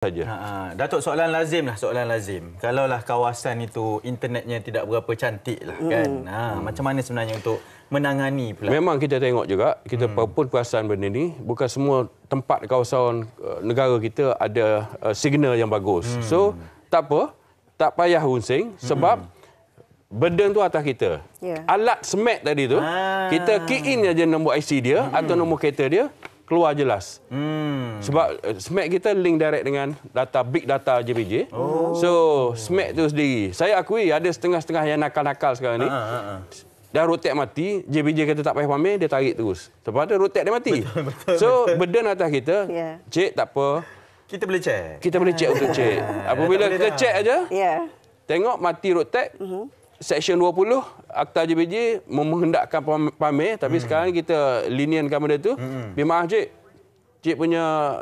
saja. Ha, ha, Datuk soalan lazim lah soalan lazim. Kalaulah kawasan itu internetnya tidak berapa cantik lah hmm. kan. Ha, hmm. Macam mana sebenarnya untuk menangani pula? Memang kita tengok juga, kita hmm. pun perasan benda ini. Bukan semua tempat kawasan eh, negara kita ada eh, signal yang bagus. Hmm. So tak apa, tak payah runsing hmm. sebab hmm. tu atas kita. Yeah. Alat smart tadi tu, ah. kita key in aja nombor IC dia mm -hmm. atau nombor kereta dia, keluar jelas. Hmm. Sebab uh, kita link direct dengan data big data JBJ. Oh. So, SMAC tu sendiri. Saya akui ada setengah-setengah yang nakal-nakal sekarang ni. Ha, ha, ha. Dah rotek mati, JBJ kata tak payah pamer, dia tarik terus. Sebab ada rotek dia mati. Betul, betul, so, burden atas kita, yeah. cek tak apa. Kita boleh cek. Kita boleh cek untuk cek. Apabila kita cek aja, yeah. tengok mati rotek, uh-huh. Mhm. Seksyen 20 Akta JBJ menghendakkan pamer tapi hmm. sekarang kita linienkan benda tu. Hmm. Bimah Cik, Cik punya